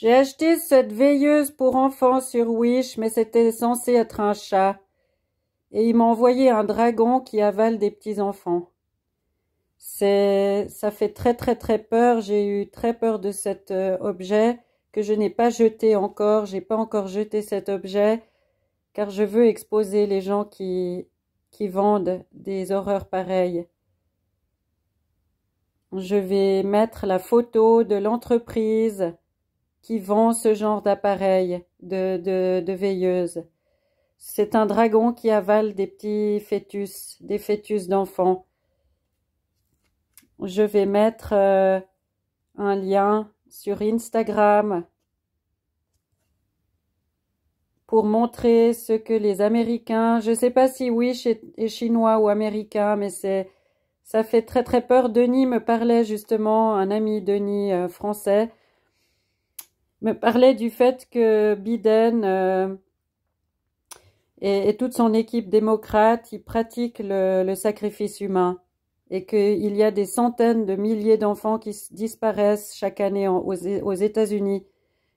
J'ai acheté cette veilleuse pour enfants sur Wish, mais c'était censé être un chat. Et il m'a envoyé un dragon qui avale des petits-enfants. C'est, ça fait très très très peur. J'ai eu très peur de cet euh, objet que je n'ai pas jeté encore. J'ai pas encore jeté cet objet car je veux exposer les gens qui, qui vendent des horreurs pareilles. Je vais mettre la photo de l'entreprise qui vend ce genre d'appareil de, de, veilleuse. C'est un dragon qui avale des petits fœtus, des fœtus d'enfants. Je vais mettre euh, un lien sur Instagram pour montrer ce que les Américains, je ne sais pas si Wish est, chinois ou américain, mais c'est ça fait très très peur. Denis me parlait justement, un ami Denis euh, français, me parlait du fait que Biden euh, et, toute son équipe démocrate, y pratiquent le, sacrifice humain et qu'il y a des centaines de milliers d'enfants qui disparaissent chaque année aux, États-Unis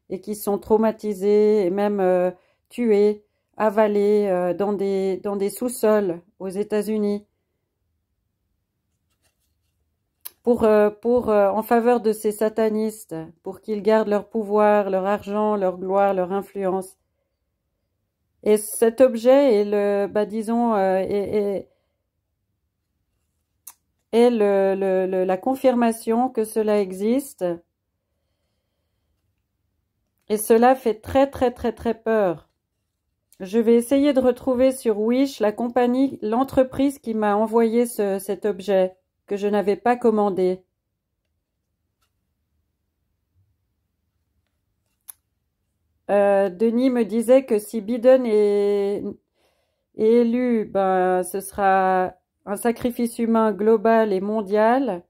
et qui sont traumatisés et même euh, tués, avalés euh, dans des, dans des sous-sols aux États-Unis pour, euh, pour, euh, en faveur de ces satanistes, pour qu'ils gardent leur pouvoir, leur argent, leur gloire, leur influence. Et cet objet est le, bah, disons, euh, est, est, le, le, la confirmation que cela existe. Et cela fait très, très, très, très peur. Je vais essayer de retrouver sur Wish la compagnie, l'entreprise qui m'a envoyé ce, cet objet je n'avais pas commandé. Euh, Denis me disait que si Biden est, élu, ben, ce sera un sacrifice humain global et mondial,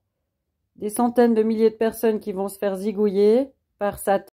des centaines de milliers de personnes qui vont se faire zigouiller par Satan.